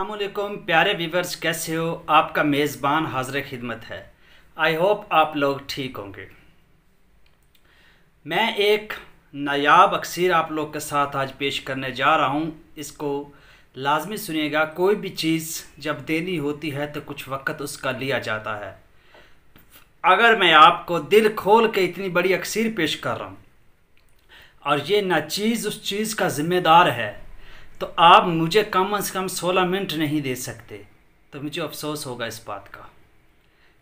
अल्लाम प्यारे व्यूवर्स कैसे हो आपका मेज़बान हाजिर खिदमत है आई होप आप लोग ठीक होंगे मैं एक नायाब अक्सर आप लोग के साथ आज पेश करने जा रहा हूँ इसको लाजमी सुनिएगा कोई भी चीज़ जब देनी होती है तो कुछ वक्त उसका लिया जाता है अगर मैं आपको दिल खोल के इतनी बड़ी अक्सर पेश कर रहा हूँ और ये ना चीज़ उस चीज़ का ज़िम्मेदार है तो आप मुझे कम से कम सोलह मिनट नहीं दे सकते तो मुझे अफसोस होगा इस बात का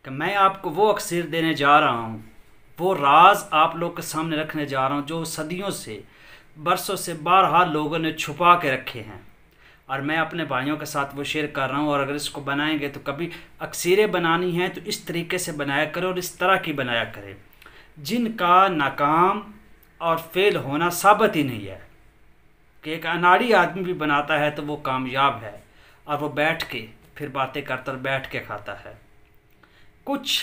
कि मैं आपको वो अक्सर देने जा रहा हूँ वो राज आप लोग के सामने रखने जा रहा हूँ जो सदियों से बरसों से बारहा लोगों ने छुपा के रखे हैं और मैं अपने भाइयों के साथ वो शेयर कर रहा हूँ और अगर इसको बनाएंगे तो कभी अक्सरें बनानी हैं तो इस तरीके से बनाया करें और इस तरह की बनाया करें जिनका नाकाम और फेल होना साबित ही नहीं है कि एक अनाड़ी आदमी भी बनाता है तो वो कामयाब है और वो बैठ के फिर बातें करता बैठ के खाता है कुछ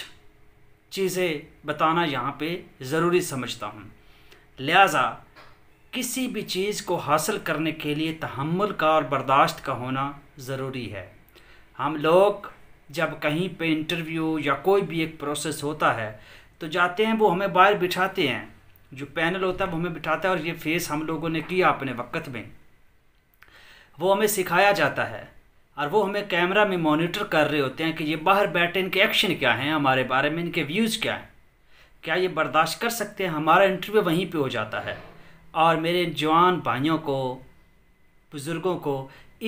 चीज़ें बताना यहाँ पे ज़रूरी समझता हूँ लिहाजा किसी भी चीज़ को हासिल करने के लिए तहमल का और बर्दाश्त का होना ज़रूरी है हम लोग जब कहीं पे इंटरव्यू या कोई भी एक प्रोसेस होता है तो जाते हैं वो हमें बाहर बिठाते हैं जो पैनल होता है वो हमें बिठाता है और ये फेस हम लोगों ने किया अपने वक्त में वो हमें सिखाया जाता है और वो हमें कैमरा में मॉनिटर कर रहे होते हैं कि ये बाहर बैठे इनके एक्शन क्या हैं हमारे बारे में इनके व्यूज़ क्या हैं क्या ये बर्दाश्त कर सकते हैं हमारा इंटरव्यू वहीं पे हो जाता है और मेरे जवान भाइयों को बुज़ुर्गों को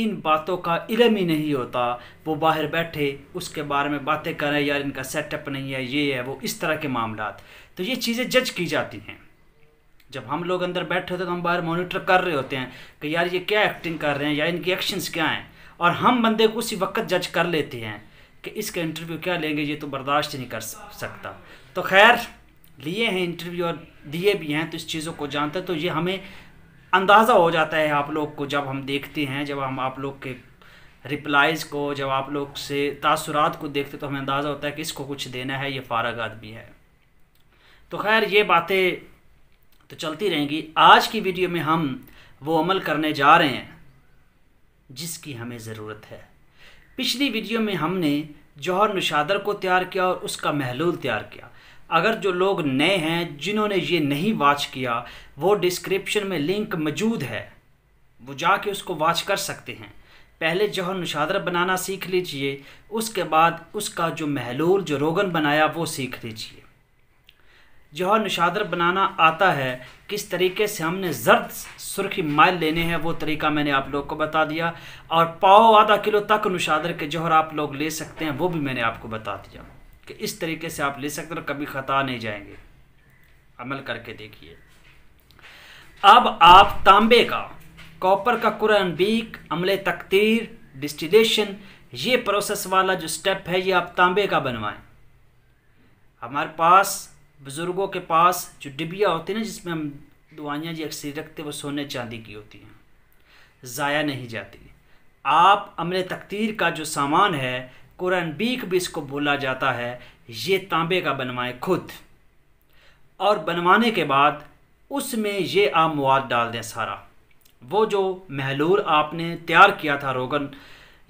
इन बातों का इलम ही नहीं होता वो बाहर बैठे उसके बारे में बातें करें यार इनका सेटअप नहीं है ये है वो इस तरह के मामला तो ये चीज़ें जज की जाती हैं जब हम लोग अंदर बैठे होते तो हम बाहर मॉनिटर कर रहे होते हैं कि यार ये क्या एक्टिंग कर रहे हैं या इनके एक्शंस क्या हैं और हम बंदे को उसी वक्त जज कर लेते हैं कि इसका इंटरव्यू क्या लेंगे ये तो बर्दाश्त नहीं कर सकता तो खैर लिए हैं इंटरव्यू और दिए भी हैं तो इस चीज़ों को जानते हैं तो ये हमें अंदाज़ा हो जाता है आप लोग को जब हम देखते हैं जब हम आप लोग के रिप्लाइज़ को जब आप लोग से तासुरात को देखते तो हमें अंदाज़ा होता है कि इसको कुछ देना है ये फाराग आदमी है तो खैर ये बातें तो चलती रहेंगी आज की वीडियो में हम वो अमल करने जा रहे हैं जिसकी हमें ज़रूरत है पिछली वीडियो में हमने जौहर नुशादर को तैयार किया और उसका महलूल तैयार किया अगर जो लोग नए हैं जिन्होंने ये नहीं वाच किया वो डिस्क्रिप्शन में लिंक मौजूद है वो जाके उसको वाच कर सकते हैं पहले जौहर नुशादर बनाना सीख लीजिए उसके बाद उसका जो महलूल जो रोगन बनाया वो सीख लीजिए जौहर नुशादर बनाना आता है किस तरीके से हमने जर्द सुर्खी माइल लेने हैं वो तरीका मैंने आप लोग को बता दिया और पाओ आधा किलो तक नुशादर के जौहर आप लोग ले सकते हैं वो भी मैंने आपको बता दिया कि इस तरीके से आप ले सकते हैं कभी ख़ता नहीं जाएंगे अमल करके देखिए अब आप तांबे का कॉपर का कुरन बीक अमले तकतीर डिस्टिलेशन ये प्रोसेस वाला जो स्टेप है ये आप तांबे का बनवाएं हमारे पास बुज़ुर्गों के पास जो डिबिया होती है ना जिसमें हम दुआइयाँ जी अक्सर रखते वो सोने चांदी की होती हैं ज़ाया नहीं जाती आप अमन तकदीर का जो सामान है कुरान बीक भी इसको बोला जाता है ये तांबे का बनवाए खुद और बनवाने के बाद उसमें ये आप मवाद डाल दें सारा वो जो महलूल आपने तैयार किया था रोगन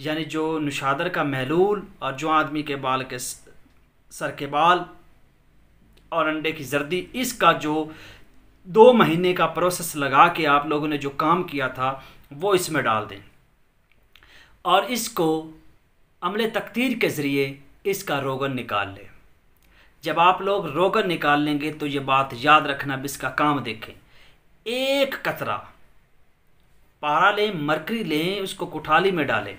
यानी जो नुशादर का महलूल और जो आदमी के बाल के सर के बाल और अंडे की जर्दी इसका जो दो महीने का प्रोसेस लगा के आप लोगों ने जो काम किया था वो इसमें डाल दें और इसको अमल तकतीर के ज़रिए इसका रोगन निकाल लें जब आप लोग रोगन निकाल लेंगे तो ये बात याद रखना भी इसका काम देखें एक कतरा पारा लें मरकरी लें उसको कुठाली में डालें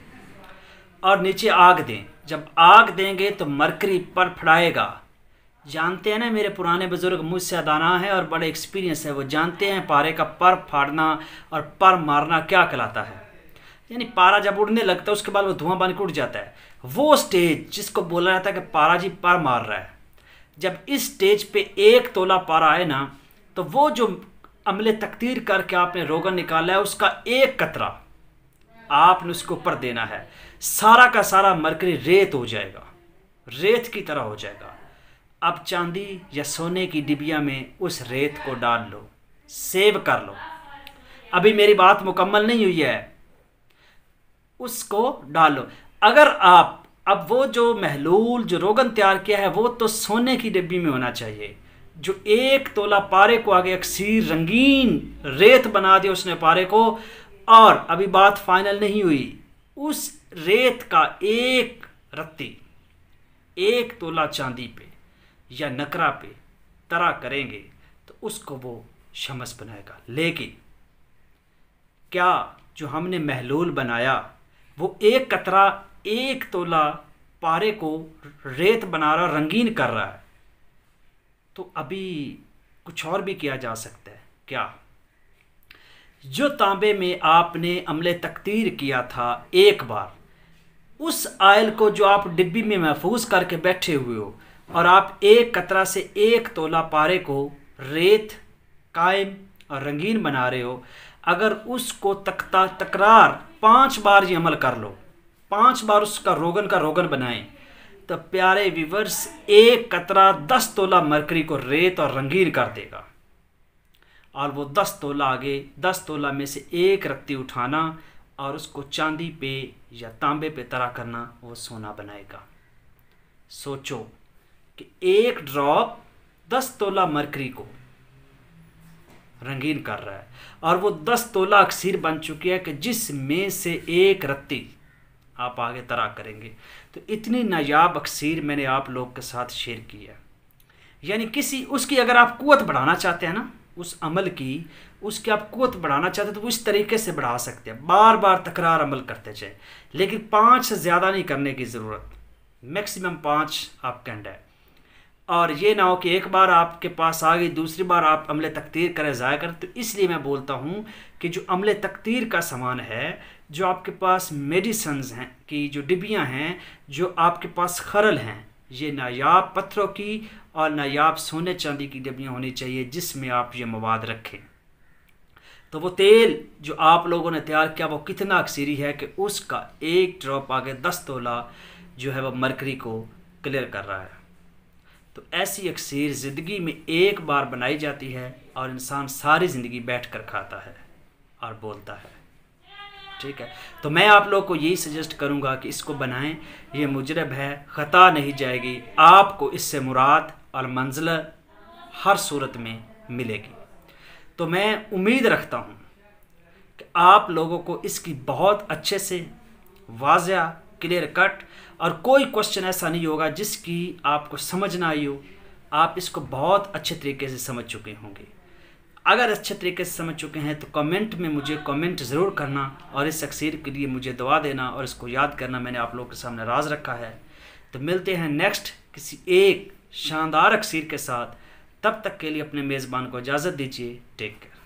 और नीचे आग दें जब आग देंगे तो मरकरी पर फड़ाएगा जानते हैं ना मेरे पुराने बुज़ुर्ग मुझसे दाना है और बड़े एक्सपीरियंस है वो जानते हैं पारे का पर फाड़ना और पर मारना क्या कहलाता है यानी पारा जब उड़ने लगता है उसके बाद वो धुआं बन के उड़ जाता है वो स्टेज जिसको बोला जाता है कि पारा जी पर मार रहा है जब इस स्टेज पे एक तोला पारा आए ना तो वो जो अमले तकदीर करके आपने रोगन निकाला है उसका एक कतरा आपने उसके ऊपर देना है सारा का सारा मरकरी रेत हो जाएगा रेत की तरह हो जाएगा अब चांदी या सोने की डिबिया में उस रेत को डाल लो सेव कर लो अभी मेरी बात मुकम्मल नहीं हुई है उसको डालो अगर आप अब वो जो महलूल जो रोगन तैयार किया है वो तो सोने की डिब्बी में होना चाहिए जो एक तोला पारे को आगे अक्सर रंगीन रेत बना दिया उसने पारे को और अभी बात फाइनल नहीं हुई उस रेत का एक रत्ती एक तोला चांदी पे या नकरा पे तरा करेंगे तो उसको वो शमस बनाएगा लेकिन क्या जो हमने महलूल बनाया वो एक कतरा एक तोला पारे को रेत बना रहा रंगीन कर रहा है तो अभी कुछ और भी किया जा सकता है क्या जो तांबे में आपने अमले तकतीर किया था एक बार उस आयल को जो आप डिब्बी में महफूज करके बैठे हुए हो और आप एक कतरा से एक तोला पारे को रेत कायम और रंगीन बना रहे हो अगर उसको तख्ता तकरार पांच बार ये अमल कर लो पांच बार उसका रोगन का रोगन बनाएं तो प्यारे विवर्स एक कतरा दस तोला मरकरी को रेत और रंगीन कर देगा और वो दस तोला आगे दस तोला में से एक रत्ती उठाना और उसको चांदी पे या तांबे पे तरा करना वो सोना बनाएगा सोचो कि एक ड्रॉप दस तोला मरकरी को रंगीन कर रहा है और वो दस तोला अक्सीर बन चुकी है कि जिसमें से एक रत्ती आप आगे तरा करेंगे तो इतनी नायाब अक्सीर मैंने आप लोग के साथ शेयर की है यानी किसी उसकी अगर आप कुत बढ़ाना चाहते हैं ना उस अमल की उसकी आप कुत बढ़ाना चाहते हैं तो वो इस तरीके से बढ़ा सकते हैं बार बार तकरार अमल करते जाए लेकिन पाँच से ज़्यादा नहीं करने की ज़रूरत मैक्सिमम पाँच आप कैंड है और ये ना हो कि एक बार आपके पास आ गई दूसरी बार आप अमले तकतीर करें ज़ाया करें तो इसलिए मैं बोलता हूँ कि जो अमले तकतीर का सामान है जो आपके पास मेडिसन हैं कि जो डिबियाँ हैं जो आपके पास खरल हैं ये नायाब पत्थरों की और नायाब सोने चांदी की डिबियाँ होनी चाहिए जिसमें आप ये मवाद रखें तो वो तेल जो आप लोगों ने तैयार किया वो कितना अक्सरी है कि उसका एक ड्रॉप आगे दस तोला जो है वह मरकरी को क्लियर कर रहा है तो ऐसी अक्सर ज़िंदगी में एक बार बनाई जाती है और इंसान सारी ज़िंदगी बैठ कर खाता है और बोलता है ठीक है तो मैं आप लोग को यही सजेस्ट करूँगा कि इसको बनाएं ये मुजरब है ख़ता नहीं जाएगी आपको इससे मुराद और मंजिल हर सूरत में मिलेगी तो मैं उम्मीद रखता हूँ कि आप लोगों को इसकी बहुत अच्छे से वाजिया क्लियर कट और कोई क्वेश्चन ऐसा नहीं होगा जिसकी आपको समझ ना आई हो आप इसको बहुत अच्छे तरीके से समझ चुके होंगे अगर अच्छे तरीके से समझ चुके हैं तो कमेंट में मुझे कमेंट ज़रूर करना और इस तकसीर के लिए मुझे दवा देना और इसको याद करना मैंने आप लोग के सामने राज रखा है तो मिलते हैं नेक्स्ट किसी एक शानदार अक्सीर के साथ तब तक के लिए अपने मेज़बान को इजाज़त दीजिए टेक केयर